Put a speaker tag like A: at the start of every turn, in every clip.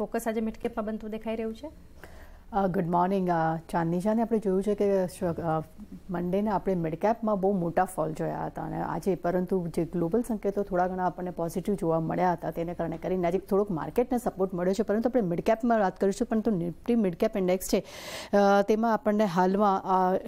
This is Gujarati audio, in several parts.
A: ફોકસ આજે મિટકેપમાં બનતું દેખાઈ રહ્યું છે ગુડ મોર્નિંગ ચાંદનીજાને આપણે જોયું છે કે મંડેને આપણે મિડકેપમાં બહુ મોટા ફોલ જોયા હતા અને આજે પરંતુ જે ગ્લોબલ સંકેતો થોડા ઘણા આપણને પોઝિટિવ જોવા મળ્યા હતા તેને કારણે કરીને આજે થોડોક માર્કેટને સપોર્ટ મળ્યો છે પરંતુ આપણે મિડકેપમાં વાત કરીશું પરંતુ નિફ્ટી મિડકેપ ઇન્ડેક્સ છે તેમાં આપણને હાલમાં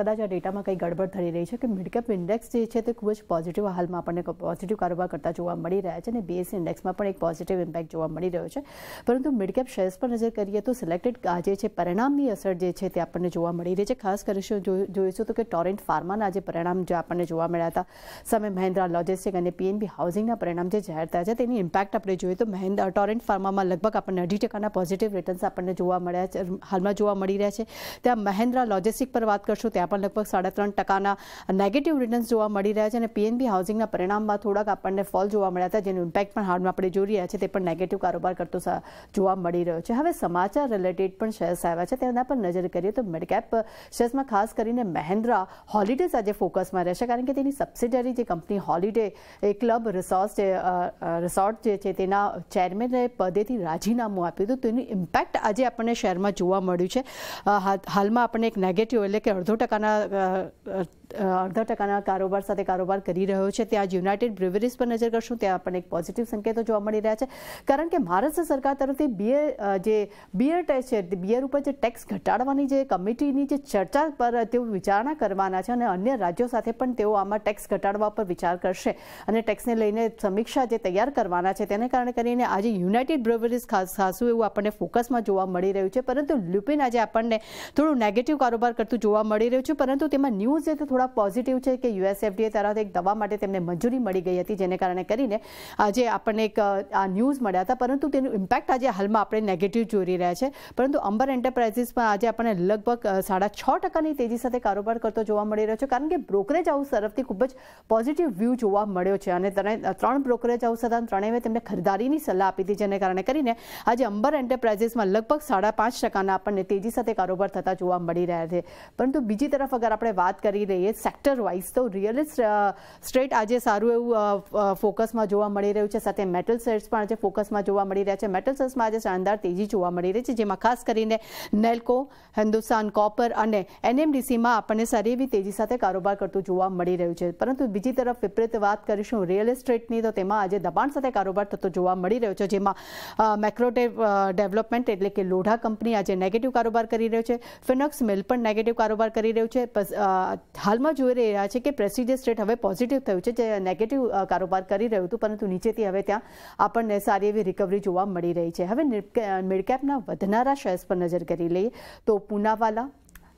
A: કદાચ આ ડેટામાં કંઈ ગડબડ થઈ રહી છે કે મિડકેપ ઇન્ડેક્સ જે છે તે ખૂબ જ પોઝિટિવ હાલમાં આપણને પોઝિટિવ કારોબાર કરતા જોવા મળી રહ્યા છે અને બીએસસી ઇન્ડેક્સમાં e પણ એક પોઝિટિવ ઇમ્પેક્ટ જોવા મળી રહ્યો છે પરંતુ મિડકેપ શેર્સ પર નજર કરીએ તો સિલેક્ટેડ આજે છે છે પરિણામની અસર જે છે તે આપણને જોવા મળી રહી છે ખાસ કરીશું જોઈશું તો કે ટોરેન્ટ ફાર્માના જે પરિણામ જે આપણને જોવા મળ્યા હતા સામે મહેન્દ્રા લોજિસ્ટિક અને પીએનબી હાઉસિંગના પરિણામ જે જાહેર થયા છે તેની ઇમ્પેક્ટ આપણે જોઈએ તો મહેન્દ્રા ટોરેન્ટ ફાર્મામાં લગભગ આપણને અઢી ટકાના પોઝિટિવ રિટર્ન્સ આપણને જોવા મળ્યા છે હાલમાં જોવા મળી રહ્યા છે ત્યાં મહેન્દ્રા લોજિસ્ટિક પર વાત કરશું ત્યાં પણ લગભગ સાડા ત્રણ ટકાના નેગેટિવ રિટર્ન્સ જોવા મળી રહ્યા છે અને પીએનબી હાઉસિંગના પરિણામમાં થોડાક આપણને ફોલ જોવા મળ્યા હતા જેનો ઇમ્પેક્ટ પણ હાલમાં આપણે જોઈ રહ્યા છે તે પણ નેગેટિવ કારોબાર કરતો જોવા મળી રહ્યો છે હવે સમાચાર રિલેટેડ પણ શેર શેર્સ આવ્યા છે તેના પર નજર કરીએ તો મિડકેપ શેર્સમાં ખાસ કરીને મહેન્દ્રા હોલિડેઝ આજે ફોકસમાં રહેશે કારણ કે તેની સબસિડરી જે કંપની હોલિડે એ ક્લબ રિસોર્ટ રિસોર્ટ જે છે તેના ચેરમેને પદેથી રાજીનામું આપ્યું હતું તેનું ઇમ્પેક્ટ આજે આપણને શેરમાં જોવા મળ્યું છે હાલમાં આપણને એક નેગેટિવ એટલે કે અડધો ટકાના અડધા ટકાના કારોબાર સાથે કારોબાર કરી રહ્યો છે ત્યાં યુનાઇટેડ બ્રિવરીઝ પર નજર કરશું ત્યાં આપણને એક પોઝિટિવ સંકેતો જોવા મળી રહ્યા છે કારણ કે મહારાષ્ટ્ર સરકાર તરફથી બિયર જે બિયર ટેક્સ છે બિયર ઉપર જે ટેક્સ ઘટાડવાની જે કમિટીની જે ચર્ચા પર તેઓ વિચારણા કરવાના છે અને અન્ય રાજ્યો સાથે પણ તેઓ આમાં ટેક્સ ઘટાડવા પર વિચાર કરશે અને ટેક્સને લઈને સમીક્ષા જે તૈયાર કરવાના છે તેને કારણે કરીને આજે યુનાઇટેડ બ્રિવરીઝ ખાસ ખાસું એવું આપણને ફોકસમાં જોવા મળી રહ્યું છે પરંતુ લુપિન આજે આપણને થોડું નેગેટિવ કારોબાર કરતું જોવા મળી રહ્યું છે પરંતુ તેમાં ન્યૂઝ જે થોડા પોઝિટિવ છે કે યુએસ એફડીએ તરફ એક દવા માટે તેમને મંજૂરી મળી ગઈ હતી જેને કારણે કરીને આજે આપણને એક આ ન્યૂઝ મળ્યા હતા પરંતુ તેનું ઇમ્પેક્ટ આજે હાલમાં આપણે નેગેટિવ જોઈ રહ્યા છે પરંતુ અંબર એન્ટરપ્રાઇઝીસમાં આજે આપણને લગભગ સાડા છ ટકાની તેજી સાથે કારોબાર કરતો જોવા મળી રહ્યો છે કારણ કે બ્રોકરેજ હાઉસ તરફથી ખૂબ જ પોઝિટિવ વ્યૂ જોવા મળ્યો છે અને ત્રણ બ્રોકરેજ હાઉસ હતા ત્રણેય તેમને ખરીદારીની સલાહ આપી હતી જેને કારણે કરીને આજે અંબર એન્ટરપ્રાઇઝીસમાં લગભગ સાડા પાંચ ટકાના આપણને તેજી સાથે કારોબાર થતા જોવા મળી રહ્યા છે પરંતુ બીજી તરફ અગર આપણે વાત કરી રહીએ કરીએ સેક્ટર વાઇઝ તો રિયલ સ્ટેટ uh, આજે સારું એવું ફોકસમાં uh, uh, જોવા મળી રહ્યું છે સાથે મેટલ સેટ્સ પણ આજે ફોકસમાં જોવા મળી રહ્યા છે મેટલ શેર્સમાં આજે શાનદાર તેજી જોવા મળી રહી છે જેમાં ખાસ કરીને નેલ્કો હિન્દુસ્તાન કોપર અને એનએમડીસીમાં આપણને સારી એવી તેજી સાથે કારોબાર કરતું જોવા મળી રહ્યું છે પરંતુ બીજી તરફ વિપરીત વાત કરીશું રિયલ એસ્ટેટની તો તેમાં આજે દબાણ સાથે કારોબાર થતો જોવા મળી રહ્યો છે જેમાં મેક્રોટેવ ડેવલપમેન્ટ એટલે કે લોઢા કંપની આજે નેગેટિવ કારોબાર કરી રહ્યો છે ફિનોક્સ મિલ પણ નેગેટિવ કારોબાર કરી રહ્યું છે હાલ હાલમાં જોઈ રહ્યા છે કે પ્રેસિડિયસ સ્ટેટ હવે પોઝિટિવ થયું છે જે નેગેટિવ કારોબાર કરી રહ્યું હતું પરંતુ નીચેથી હવે ત્યાં આપણને સારી એવી રિકવરી જોવા મળી રહી છે હવે મિડકેપના વધનારા શેર્સ પર નજર કરી લઈએ તો પૂનાવાલા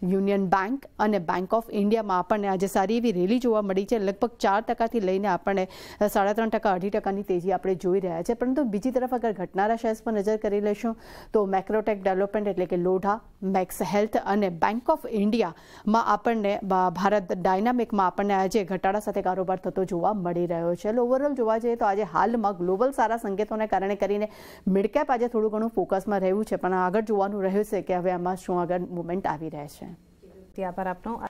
A: યુનિયન બેંક અને બેંક ઓફ ઇન્ડિયામાં આપણને આજે સારી એવી રેલી જોવા મળી છે લગભગ ચાર ટકાથી લઈને આપણને સાડા ત્રણ ટકા અઢી ટકાની તેજી આપણે જોઈ રહ્યા છે પરંતુ બીજી તરફ અગર ઘટનારા શેર્સ પર નજર કરી લઈશું તો મેક્રોટેક ડેવલપમેન્ટ એટલે કે લોઢા મેક્સ હેલ્થ અને બેંક ઓફ ઇન્ડિયામાં આપણને ભારત ડાયનામિકમાં આપણને આજે ઘટાડા સાથે કારોબાર થતો જોવા મળી રહ્યો છે એટલે ઓવરઓલ જોવા જઈએ તો આજે હાલમાં ગ્લોબલ સારા સંકેતોને કારણે કરીને મિડકેપ આજે થોડું ઘણું ફોકસમાં રહ્યું છે પણ આગળ જોવાનું રહ્યું છે કે હવે આમાં શું આગળ મુવમેન્ટ આવી રહે છે వ్యాపారాప్నం